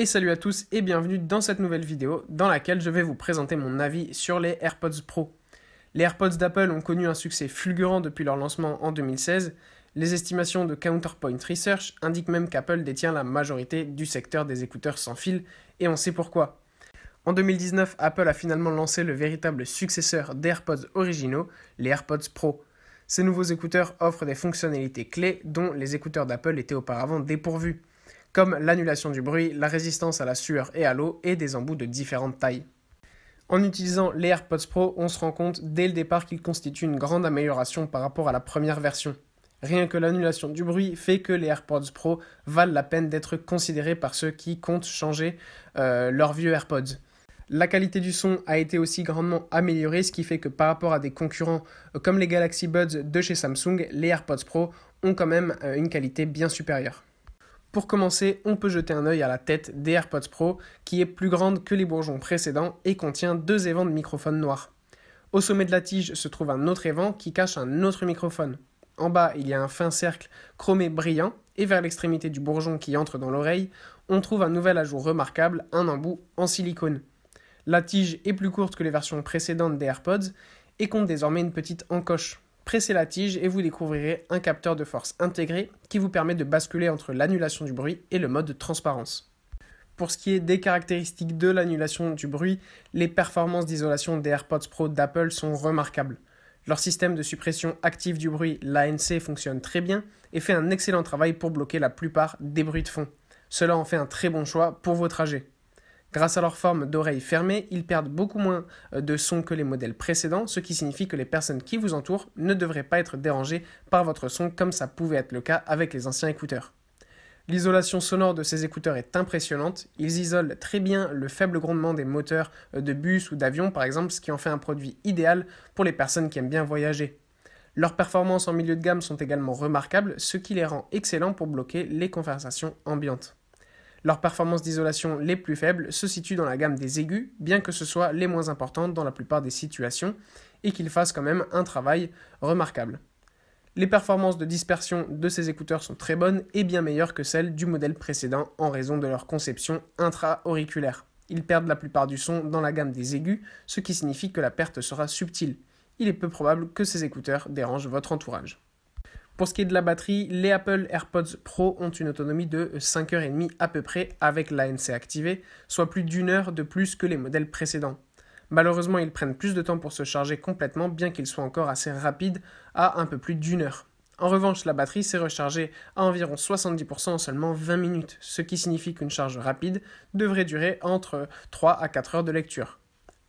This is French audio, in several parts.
Et salut à tous et bienvenue dans cette nouvelle vidéo dans laquelle je vais vous présenter mon avis sur les AirPods Pro. Les AirPods d'Apple ont connu un succès fulgurant depuis leur lancement en 2016. Les estimations de Counterpoint Research indiquent même qu'Apple détient la majorité du secteur des écouteurs sans fil et on sait pourquoi. En 2019, Apple a finalement lancé le véritable successeur d'AirPods originaux, les AirPods Pro. Ces nouveaux écouteurs offrent des fonctionnalités clés dont les écouteurs d'Apple étaient auparavant dépourvus comme l'annulation du bruit, la résistance à la sueur et à l'eau et des embouts de différentes tailles. En utilisant les AirPods Pro, on se rend compte dès le départ qu'ils constituent une grande amélioration par rapport à la première version. Rien que l'annulation du bruit fait que les AirPods Pro valent la peine d'être considérés par ceux qui comptent changer euh, leurs vieux AirPods. La qualité du son a été aussi grandement améliorée, ce qui fait que par rapport à des concurrents euh, comme les Galaxy Buds de chez Samsung, les AirPods Pro ont quand même euh, une qualité bien supérieure. Pour commencer, on peut jeter un œil à la tête des AirPods Pro, qui est plus grande que les bourgeons précédents et contient deux évents de microphone noirs. Au sommet de la tige se trouve un autre évent qui cache un autre microphone. En bas, il y a un fin cercle chromé brillant, et vers l'extrémité du bourgeon qui entre dans l'oreille, on trouve un nouvel ajout remarquable, un embout en silicone. La tige est plus courte que les versions précédentes des AirPods et compte désormais une petite encoche pressez la tige et vous découvrirez un capteur de force intégré qui vous permet de basculer entre l'annulation du bruit et le mode de transparence. Pour ce qui est des caractéristiques de l'annulation du bruit, les performances d'isolation des AirPods Pro d'Apple sont remarquables. Leur système de suppression active du bruit, l'ANC, fonctionne très bien et fait un excellent travail pour bloquer la plupart des bruits de fond. Cela en fait un très bon choix pour vos trajets. Grâce à leur forme d'oreille fermée, ils perdent beaucoup moins euh, de son que les modèles précédents, ce qui signifie que les personnes qui vous entourent ne devraient pas être dérangées par votre son comme ça pouvait être le cas avec les anciens écouteurs. L'isolation sonore de ces écouteurs est impressionnante, ils isolent très bien le faible grondement des moteurs euh, de bus ou d'avion par exemple, ce qui en fait un produit idéal pour les personnes qui aiment bien voyager. Leurs performances en milieu de gamme sont également remarquables, ce qui les rend excellents pour bloquer les conversations ambiantes. Leurs performances d'isolation les plus faibles se situent dans la gamme des aigus, bien que ce soit les moins importantes dans la plupart des situations, et qu'ils fassent quand même un travail remarquable. Les performances de dispersion de ces écouteurs sont très bonnes et bien meilleures que celles du modèle précédent en raison de leur conception intra-auriculaire. Ils perdent la plupart du son dans la gamme des aigus, ce qui signifie que la perte sera subtile. Il est peu probable que ces écouteurs dérangent votre entourage. Pour ce qui est de la batterie, les Apple AirPods Pro ont une autonomie de 5h30 à peu près avec l'ANC activée, soit plus d'une heure de plus que les modèles précédents. Malheureusement, ils prennent plus de temps pour se charger complètement, bien qu'ils soient encore assez rapides, à un peu plus d'une heure. En revanche, la batterie s'est rechargée à environ 70% en seulement 20 minutes, ce qui signifie qu'une charge rapide devrait durer entre 3 à 4 heures de lecture.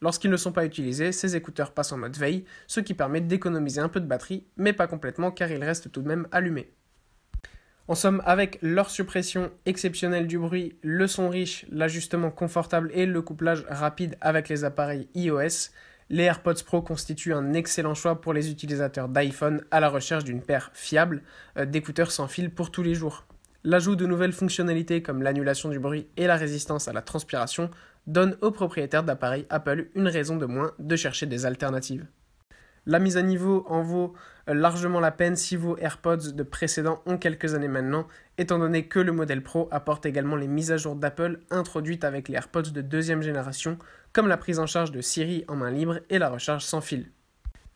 Lorsqu'ils ne sont pas utilisés, ces écouteurs passent en mode veille, ce qui permet d'économiser un peu de batterie, mais pas complètement car ils restent tout de même allumés. En somme, avec leur suppression exceptionnelle du bruit, le son riche, l'ajustement confortable et le couplage rapide avec les appareils iOS, les AirPods Pro constituent un excellent choix pour les utilisateurs d'iPhone à la recherche d'une paire fiable euh, d'écouteurs sans fil pour tous les jours. L'ajout de nouvelles fonctionnalités comme l'annulation du bruit et la résistance à la transpiration donne aux propriétaires d'appareils Apple une raison de moins de chercher des alternatives. La mise à niveau en vaut euh, largement la peine si vos AirPods de précédents ont quelques années maintenant, étant donné que le modèle Pro apporte également les mises à jour d'Apple introduites avec les AirPods de deuxième génération, comme la prise en charge de Siri en main libre et la recharge sans fil.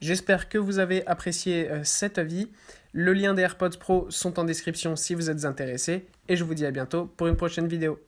J'espère que vous avez apprécié euh, cet avis. Le lien des AirPods Pro sont en description si vous êtes intéressé. Et je vous dis à bientôt pour une prochaine vidéo.